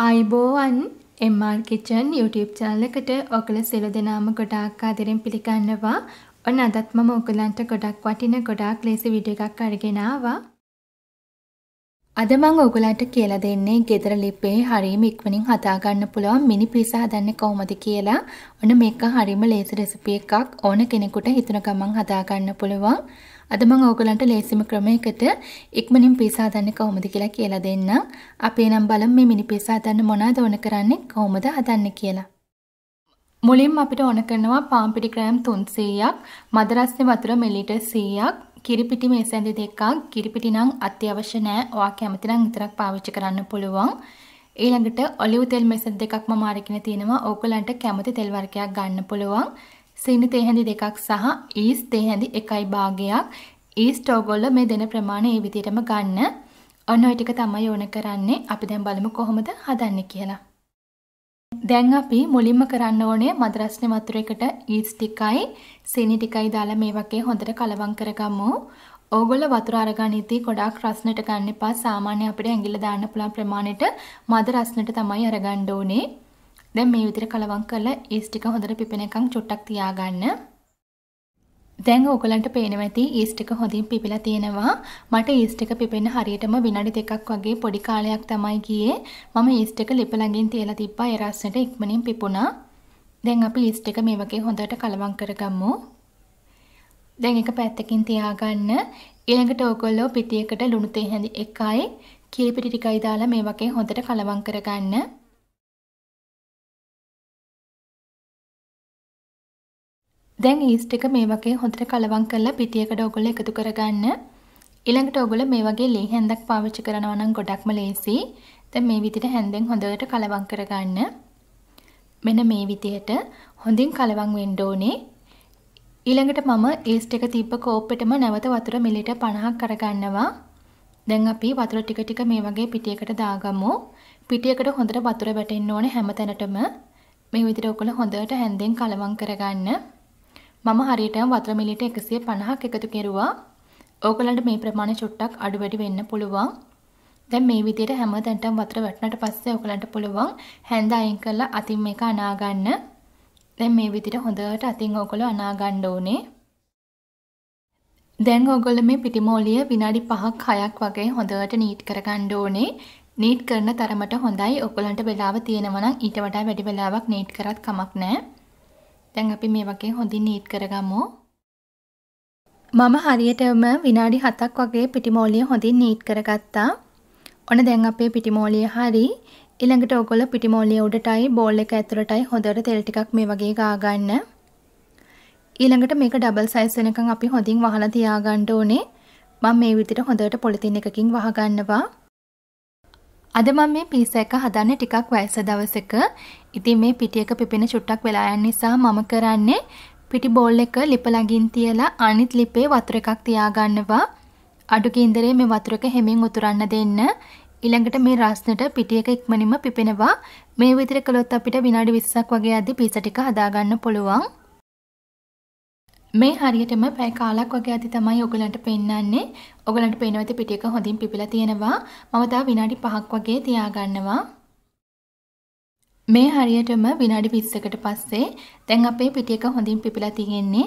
අයිබෝවන් එම්මාර් kitchen YouTube channel එකට ඔකල සියලු දෙනාම ගොඩාක් ආදරෙන් පිළිගන්නවා. ඔන්න අදත් මම ඔයගලන්ට ගොඩක් වටින ගොඩාක් ලේසි වීඩියෝ එකක් අරගෙන ආවා. අද මම ඔයගලන්ට කියලා දෙන්නේ ගෙදර ලිපේ හරීම ඉක්මනින් හදා ගන්න පුළුවන් මිනි පිසා හදන්නේ කොහොමද කියලා. ඔන්න මේක හරීම ලේසි රෙසිපි එකක්. ඕන කෙනෙකුට හිතන ගමන් හදා ගන්න පුළුවන්. අද මම ඕගලන්ට ලේසිම ක්‍රමයකට ඉක්මනින් පිස් හදන්නේ කොහොමද කියලා කියලා දෙන්නම්. අපි එනම් බලමු මේ මිනි පිස් හදන්න මොනවද ඕන කරන්නේ කොහොමද හදන්නේ කියලා. මුලින්ම අපිට ඕන කරනවා පාන් පිටි ග්‍රෑම් 300ක්, මදරස්නේ වතුර මිලිලීටර් 100ක්, කිරිපිටි මේසැඳි දෙකක්. කිරිපිටි නම් අත්‍යවශ්‍ය නෑ. ඔයා කැමති නම් විතරක් පාවිච්චි කරන්න පුළුවන්. ඊළඟට ඔලිව් තෙල් මේසැඳි දෙකක් මම අරගෙන තිනවා. ඕගලන්ට කැමති තෙල් වර්ගයක් ගන්න පුළුවන්. සීනි තේ හැඳි දෙකක් සහ ඊස් තේ හැඳි එකයි භාගයක් ඊස්ට් ඕගොල්ලෝ මේ දෙන ප්‍රමාණය ඒ විදිහටම ගන්න. ඔන්න ඔය ටික තමයි ඕන කරන්නේ. අපි දැන් බලමු කොහොමද හදන්නේ කියලා. දැන් අපි මුලින්ම කරන්න ඕනේ මදරස්නේ වතුරේකට ඊස්ට් ටිකයි සීනි ටිකයි දාලා මේ වගේ හොඳට කලවම් කරගමු. ඕගොල්ලෝ වතුර අරගනිද්දී ගොඩාක් රස්නට ගන්න එපා. සාමාන්‍ය අපිට ඇඟිල්ල දාන්න පුළුවන් ප්‍රමාණයට මද රස්නට තමයි අරගන්න ඕනේ. දැන් මේ විදිහට කලවම් කරලා ඊස් ටික හොඳට පිපෙනකන් චුට්ටක් තියාගන්න. දැන් ඔයගලන්ට පේනවා ඇති ඊස් ටික හොඳින් පිපිලා තියෙනවා. මට ඊස් ටික පිපෙන්න හරියටම විනාඩි දෙකක් වගේ පොඩි කාලයක් තමයි ගියේ. මම ඊස් ටික ලිප ළඟින් තියලා තිබ්බා ඒ රස්සට ඉක්මනින් පිපුණා. දැන් අපි ඊස් ටික මේ වගේ හොඳට කලවම් කරගමු. දැන් එක පැත්තකින් තියාගන්න. ඊළඟට ඔයගොල්ලෝ පිටියකට ලුණු තේ හැඳි එකයි කිරි පිටි ටිකයි දාලා මේ වගේ හොඳට කලවම් කරගන්න. දැන් ඊස්ට් එක මේ වගේ හොඳට කලවම් කරලා පිටියකට ඔයගොල්ලෝ එකතු කරගන්න. ඊළඟට ඔයගොල්ලෝ මේ වගේ ලී හැන්දක් පාවිච්චි කරනවා නම් ගොඩක්ම ලේසියි. දැන් මේ විදිහට හැන්දෙන් හොඳට කලවම් කරගන්න. මෙන්න මේ විදිහට හොඳින් කලවම් වෙන්න ඕනේ. ඊළඟට මම ඒස්ට් එක තිබ්බ කෝප්පෙටම නැවත වතුර මිලිලීටර් 50ක් කරගන්නවා. දැන් අපි වතුර ටික ටික මේ වගේ පිටියකට දාගමු. පිටියකට හොඳට වතුර වැටෙන්න ඕනේ හැම තැනටම. මේ විදිහට ඔයගොල්ලෝ හොඳට හැන්දෙන් කලවම් කරගන්න. මම හරියටම වතුර මිලීටර් 150ක් එකතු කෙරුවා. ඕගලන්ට මේ ප්‍රමාණය චුට්ටක් අඩු වැඩි වෙන්න පුළුවන්. දැන් මේ විදිහට හැම තැනටම වතුර වැටුණාට පස්සේ ඔයගලන්ට පුළුවන් හැඳ අයින් කරලා අතින් මේක අනා ගන්න. දැන් මේ විදිහට හොඳට අතින් ඔයගොල්ලෝ අනා ගන්න ඕනේ. දැන් ඔයගොල්ලෝ මේ පිටිමෝලිය විනාඩි 5ක් 6ක් වගේ හොඳට නීට් කරගන්න ඕනේ. නීට් කරන තරමට හොඳයි ඔයගලන්ට වෙලාව තියෙනවා නම් ඊට වඩා වැඩි වෙලාවක් නීට් කරත් කමක් නැහැ. දැන් අපි මේ වගේ හොඳින් නීට් කරගමු. මම හරියටම විනාඩි 7ක් වගේ පිටිමෝලිය හොඳින් නීට් කරගත්තා. ඔන්න දැන් අපේ පිටිමෝලිය හරි. ඊළඟට ඔයගොල්ලෝ පිටිමෝලිය උඩටයි බෝල් එක ඇතුළටයි හොඳට තෙල් ටිකක් මේ වගේ ගා ගන්න. ඊළඟට මේක ඩබල් සයිස් වෙනකන් අපි හොඳින් වහලා තියාගන්න ඕනේ. මම මේ විදිහට හොඳට පොලිතින් එකකින් වහ ගන්නවා. අද මම මේ පීසා එක හදන්නේ ටිකක් වයස දවසක. ඉතින් මේ පිටි එක පිපෙන චුට්ටක් වෙලා යන නිසා මම කරන්නේ පිටි බෝල් එක ලිප ළඟින් තියලා අනිත් ලිපේ වතුර එකක් තියාගන්නවා. අඩු කේන්දරේ මේ වතුර එක හැමෙන් උතුරන්න දෙන්න. ඊළඟට මේ රස්නට පිටි එක ඉක්මනින්ම පිපෙනවා. මේ විදිහට කළොත් අපිට විනාඩි 20ක් වගේ යද්දි පීසා ටික හදාගන්න පුළුවන්. මේ හරියටම පැය කාලක් වගේ ඇති තමයි ඔයගලන්ට පෙන්වන්නේ. ඔයගලන්ට පේනවා ඇති පිටි එක හොඳින් පිපිලා තියෙනවා. මම තව විනාඩි 5ක් වගේ තියාගන්නවා. මේ හරියටම විනාඩි 20කට පස්සේ දැන් අපේ පිටි එක හොඳින් පිපිලා තියෙන්නේ.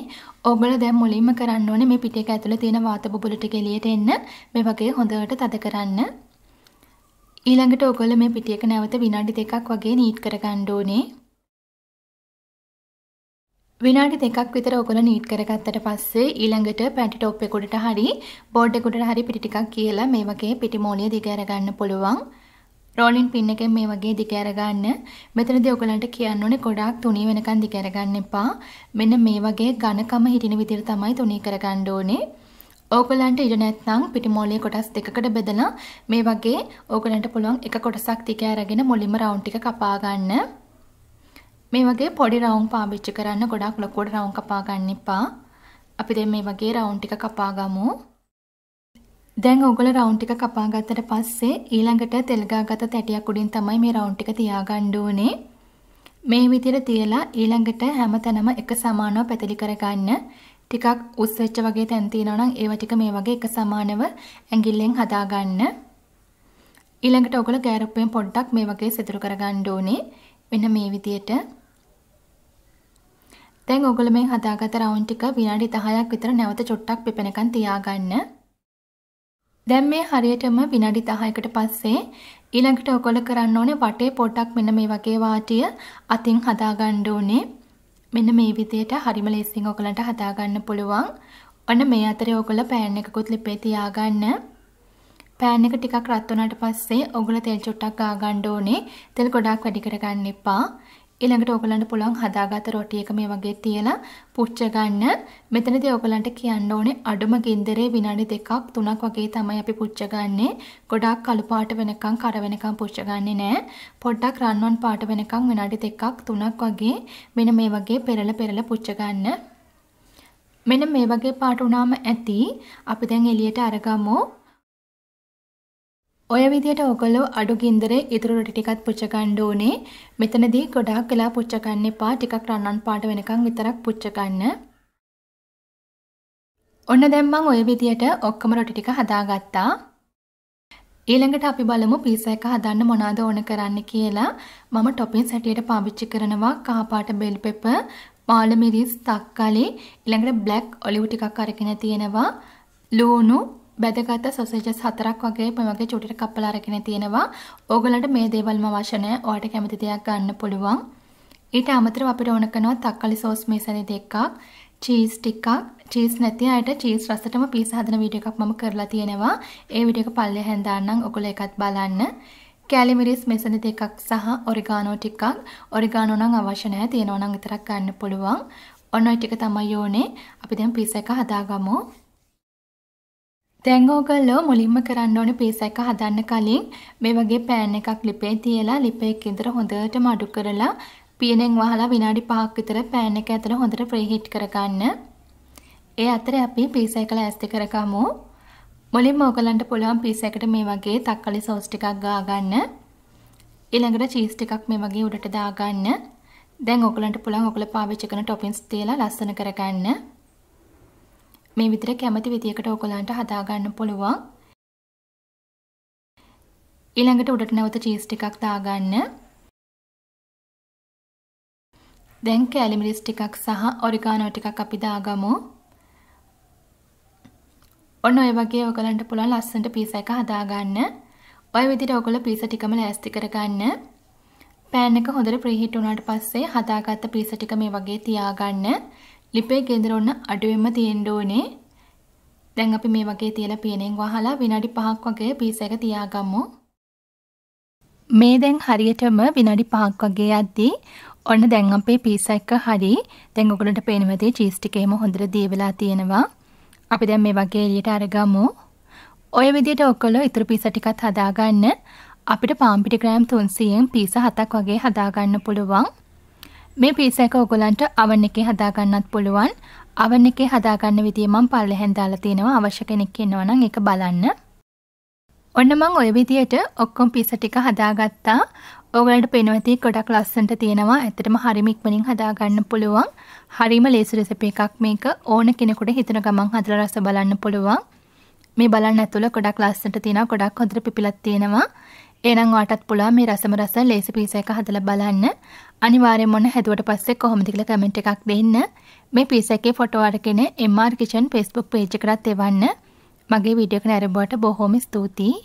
ඔයගොල්ලෝ දැන් මුලින්ම කරන්න ඕනේ මේ පිටි එක ඇතුලේ තියෙන වාත බබුලු ටික එළියට එන්න මේ වගේ හොඳට තද කරන්න. ඊළඟට ඔයගොල්ලෝ මේ පිටි එක නැවත විනාඩි 2ක් වගේ නීට් කරගන්න ඕනේ. විනාඩි දෙකක් විතර ඔගොල්ලෝ නීට් කරගත්තට පස්සේ ඊළඟට පැටි ටොප් එකකට හරි බෝඩ් එකකට හරි පිටි ටිකක් කියලා මේ වගේ පිටිමෝලිය දිග අරගන්න පුළුවන්. රෝලින් පින් එකෙන් මේ වගේ දිග අරගන්න. මෙතනදී ඔයගලන්ට කියන්න ඕනේ ගොඩාක් තුනී වෙනකන් දිග අරගන්න එපා. මෙන්න මේ වගේ ඝනකම හිටින විදිහට තමයි තුනී කරගන්න ඕනේ. ඕගලන්ට ඉඩ නැත්නම් පිටිමෝලිය කොටස් දෙකකට බෙදලා මේ වගේ ඕගලන්ට පුළුවන් එක කොටසක් දිග අරගෙන මුලින්ම රවුන්ඩ් ටික කපා ගන්න. මේ වගේ පොඩි රවුම් පාවිච්චි කරන්න ගොඩක් ලොකුවට රවුම් කපා ගන්න එපා. අපි දැන් මේ වගේ රවුම් ටික කපා ගමු. දැන් ඕගොල්ලෝ රවුම් ටික කපා ගත්තට පස්සේ ඊළඟට තෙල් ගාගත තැටියක් උඩින් තමයි මේ රවුම් ටික තියාගන්න ඕනේ. මේ විදිහට තියලා ඊළඟට හැමතැනම එක සමානව පැතලි කරගන්න. ටිකක් උස් වෙච්ච වගේ තැන් තියෙනවා නම් ඒවා ටික මේ වගේ එක සමානව ඇඟිල්ලෙන් හදාගන්න. ඊළඟට ඔගොල්ලෝ ගෑරප්පෙන් පොඩ්ඩක් මේ වගේ සිදුරු කරගන්න ඕනේ. මෙන්න මේ විදියට දැන් ඔගොල්ලෝ මේ හදාගත්ත රවුන්ඩ් ටික විනාඩි 10ක් විතර නැවත චුට්ටක් පිපෙනකන් තියාගන්න. දැන් මේ හරියටම විනාඩි 10කට පස්සේ ඊළඟට ඔගොල්ලෝ කරන්න ඕනේ වටේ පොටක් මෙන්න මේ වගේ වාටිය අතින් හදාගන්න ඕනේ. මෙන්න මේ විදියට හරිම ලේසියෙන් ඔයගලන්ට හදාගන්න පුළුවන්. ඔන්න මේ අතරේ ඔයගොල්ලෝ පෑන් එකකුත් ලිපේ තියාගන්න. පෑන් එක ටිකක් රත් වුණාට පස්සේ ඔයගොල්ලෝ තෙල් චුට්ටක් ගා ගන්න ඕනේ. තෙල් ගොඩාක් වැඩි කරගන්න එපා. ඊළඟට ඔයගලන්ට පුළුවන් හදාගත්ත රොටි එක මේ වගේ තියලා පුච්ච ගන්න. මෙතනදී ඔයගලන්ට කියන්න ඕනේ අඩුම ගින්දරේ විනාඩි දෙකක් තුනක් වගේ තමයි අපි පුච්ච ගන්නෙ. ගොඩාක් කළු පාට වෙනකන් කර වෙනකන් පුච්ච ගන්නෙ නෑ. පොඩ්ඩක් රන්වන් පාට වෙනකන් විනාඩි දෙකක් තුනක් වගේ මෙන්න මේ වගේ පෙරල පෙරල පුච්ච ගන්න. මෙන්න මේ වගේ පාට වුණාම ඇති අපි දැන් එළියට අරගමු. ඔය විදිහට ඔයගොල්ලෝ අඩු ගින්දරේ ඉතුරු රොටි ටිකත් පුච්ච ගන්න ඕනේ. මෙතනදී ගොඩාක් වෙලා පුච්ච ගන්න එපා. ටිකක් රන්නන් පාට වෙනකන් විතරක් පුච්ච ගන්න. ඔන්න දැන් මම ඔය විදිහට ඔක්කොම රොටි ටික හදාගත්තා. ඊළඟට අපි බලමු පීසා එක හදන්න මොනවද ඕන කරන්න කියලා. මම ටොපින් සැටියට පාවිච්චි කරනවා කහ පාට බෙල් පෙපර්, මාළු මිරිස්, තක්කලි, ඊළඟට බ්ලැක් ඔලිව් ටිකක් අරගෙන තියෙනවා, ලූණු, බැදගත්ත සොසේජස් හතරක් වගේ මේ වගේ චුටිට කප්පලා අරගෙන තියෙනවා. ඕගලන්ට මේ දේවල්ම අවශ්‍ය නැහැ. ඔයාලට කැමති දේක් ගන්න පුළුවන්. ඊට අමතරව අපිට ඕන කරනවා තක්කලි සෝස් මේසනේ දෙකක්, චීස් ටිකක්, චීස් නැති අයට චීස් රසටම පීස හදන වීඩියෝ එකක් මම කරලා තියෙනවා. ඒ වීඩියෝ එක පල්ලේ හැන්දාන්නම් ඔගොල්ලෝ ඒකත් බලන්න. කැලිමිරිස් මෙසන දෙකක් සහ ඔරිගානෝ ටිකක්. ඔරිගානෝ නම් අවශ්‍ය නැහැ. තියෙනවා නම් විතරක් ගන්න පුළුවන්. ඔන්න ඔය ටික තමයි ඕනේ. අපි දැන් පීස එක හදාගමු. දැන් ඕගොල්ලෝ මුලින්ම කරන්න ඕනේ පීස එක හදන්න කලින් මේ වගේ පෑන් එකක් ලිපේ තියලා ලිපේ එක ඉදර හොඳටම අඩු කරලා පියනෙන් වහලා විනාඩි 5ක් විතර පෑන් එක ඇතුළ හොඳට ප්‍රීහීට් කරගන්න. ඒ අතරේ අපි පීස එක ලෑස්ති කරගමු. මුලින්ම ඕගලන්ට පුළුවන් පීස එකට මේ වගේ තක්කලි සෝස් ටිකක් ගා ගන්න. ඊළඟට චීස් ටිකක් මේ වගේ උඩට දා ගන්න. දැන් ඕගලන්ට පුළුවන් ඔගල පාවිච්චි කරන ටොපින්ස් තියලා ලස්සන කරගන්න. මේ විදිහට කැමති විදියකට ඕගොල්ලන්ට හදා ගන්න පුළුවන්. ඊළඟට උඩට නැවත චීස් ටිකක් දාගන්න. දැන් කැලිමිරිස් ටිකක් සහ ඔරිගානෝ ටිකක් අපි දාගමු. ඔන්න ඔය වගේ ඔයගලන්ට පුළුවන් ලස්සනට පීසා එක හදාගන්න. ඔය විදිහට ඔයගොල්ලෝ පීසා ටිකම ලෑස්ති කරගන්න. පෑන් එක හොඳට ප්‍රීහීට් වුණාට පස්සේ හදාගත්ත පීසා ටික මේ වගේ තියාගන්න. ලිපේ ගෙදර ඔන්න අඩුවෙන්ම තියෙන්න ඕනේ. දැන් අපි මේ වගේ තියලා පේනෙන් වහලා විනාඩි 5ක් වගේ පීස් එක තියාගමු. මේ දැන් හරියටම විනාඩි 5ක් වගේ යද්දී ඔන්න දැන් අපේ පීසා එක හරි දැන් ඔයගලන්ට පේනවා තේ චීස් ටික එහෙම හොඳට දිය වෙලා තියෙනවා. අපි දැන් මේ වගේ එළියට අරගමු. ඔය විදිහට ඔයගොල්ලෝ ඉතුරු පීසා ටිකත් හදාගන්න. අපිට පාම් පිටි ග්‍රෑම් 300න් පීසා හතක් වගේ හදාගන්න පුළුවන්. මේ පීසයක ඔගොලන්ට අවන් එකේ හදාගන්නත් පුළුවන්. අවන් එකේ හදාගන්න විදිය මම පල්ලෙහෙන් දාලා තියෙනවා. අවශ්‍ය කෙනෙක් ඉන්නවා නම් ඒක බලන්න. ඔන්න මම ওই විදියට ඔක්කොම පීස ටික හදාගත්තා. ඔයගලන්ට පේනවා ඇති ගොඩක් ලස්සනට තියෙනවා. ඇත්තටම හරිම ඉක්මනින් හදාගන්න පුළුවන්. හරිම ලේසි රෙසිපි එකක් මේක. ඕන කෙනෙකුට හිතන ගමන් හදලා රස බලන්න පුළුවන්. මේ බලන්න ඇතුළ ගොඩක් ලස්සනට තියෙනවා. ගොඩක් හොඳට පිපිලක් තියෙනවා. එහෙනම් ඔයාටත් පුළුවන් මේ රසම රස ලේසි පීසා එක හදලා බලන්න. අනිවාර්යෙන් මොන හැදුවට පස්සේ කොහොමද කියලා කමෙන්ට් එකක් දෙන්න. මේ පීසා එකේ ෆොටෝ අරගෙන MR Kitchen Facebook page එකටත් එවන්න. මගේ වීඩියෝ එක නැරඹුවට බොහොම ස්තුතියි.